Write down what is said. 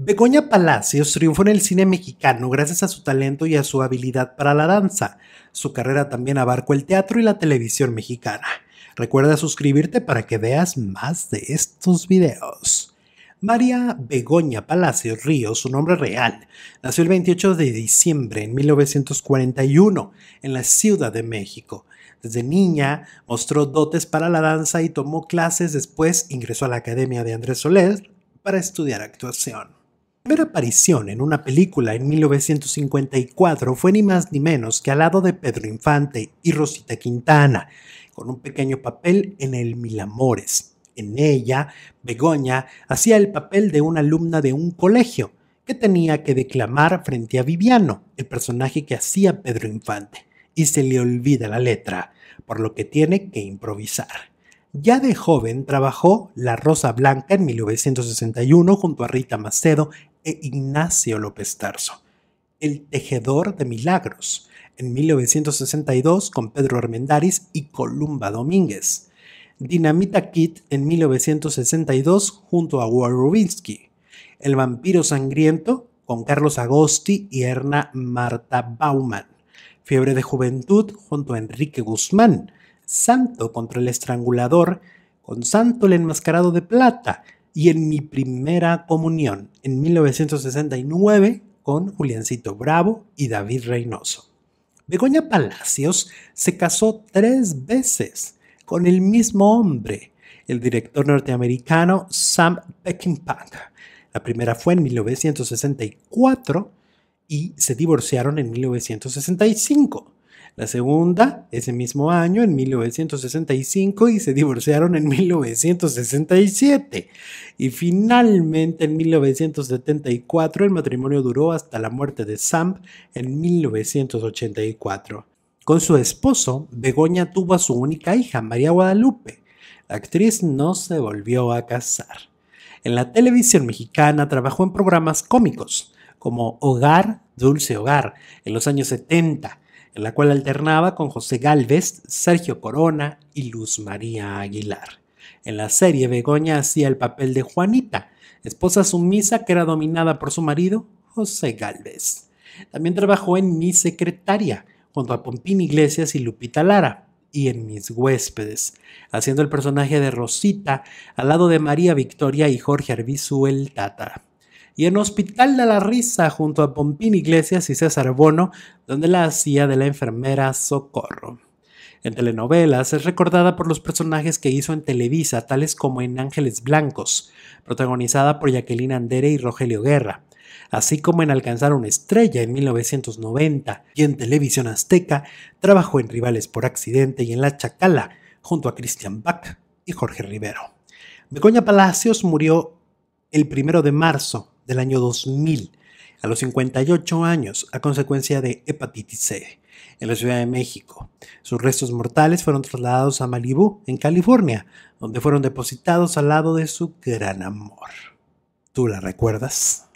Begoña Palacios triunfó en el cine mexicano gracias a su talento y a su habilidad para la danza. Su carrera también abarcó el teatro y la televisión mexicana. Recuerda suscribirte para que veas más de estos videos. María Begoña Palacios Ríos, su nombre real, nació el 28 de diciembre de 1941 en la Ciudad de México. Desde niña mostró dotes para la danza y tomó clases, después ingresó a la Academia de Andrés Soler para estudiar actuación primera aparición en una película en 1954 fue ni más ni menos que al lado de Pedro Infante y Rosita Quintana, con un pequeño papel en El Mil Amores. En ella, Begoña hacía el papel de una alumna de un colegio que tenía que declamar frente a Viviano, el personaje que hacía Pedro Infante, y se le olvida la letra, por lo que tiene que improvisar. Ya de joven trabajó La Rosa Blanca en 1961 junto a Rita Macedo e Ignacio López Tarso. El Tejedor de Milagros en 1962 con Pedro Armendáriz y Columba Domínguez. Dinamita Kid en 1962 junto a Ward Rubinsky. El Vampiro Sangriento con Carlos Agosti y Erna Marta Baumann. Fiebre de Juventud junto a Enrique Guzmán. Santo contra el estrangulador, con Santo el enmascarado de plata, y en mi primera comunión, en 1969, con Juliancito Bravo y David Reynoso. Begoña Palacios se casó tres veces con el mismo hombre, el director norteamericano Sam Peckinpah. La primera fue en 1964 y se divorciaron en 1965. La segunda, ese mismo año, en 1965, y se divorciaron en 1967. Y finalmente, en 1974, el matrimonio duró hasta la muerte de Sam en 1984. Con su esposo, Begoña tuvo a su única hija, María Guadalupe. La actriz no se volvió a casar. En la televisión mexicana trabajó en programas cómicos, como Hogar, Dulce Hogar, en los años 70 en la cual alternaba con José Galvez, Sergio Corona y Luz María Aguilar. En la serie, Begoña hacía el papel de Juanita, esposa sumisa que era dominada por su marido, José Galvez. También trabajó en Mi Secretaria, junto a Pompín Iglesias y Lupita Lara, y en Mis Huéspedes, haciendo el personaje de Rosita al lado de María Victoria y Jorge Arbizu el y en Hospital de la Risa junto a Pompín Iglesias y César Bono, donde la hacía de la enfermera Socorro. En telenovelas es recordada por los personajes que hizo en Televisa, tales como en Ángeles Blancos, protagonizada por Jacqueline Andere y Rogelio Guerra, así como en Alcanzar una estrella en 1990 y en Televisión Azteca, trabajó en Rivales por accidente y en La Chacala, junto a Christian Bach y Jorge Rivero. Begoña Palacios murió el primero de marzo del año 2000 a los 58 años a consecuencia de hepatitis C en la Ciudad de México. Sus restos mortales fueron trasladados a Malibú, en California, donde fueron depositados al lado de su gran amor. ¿Tú la recuerdas?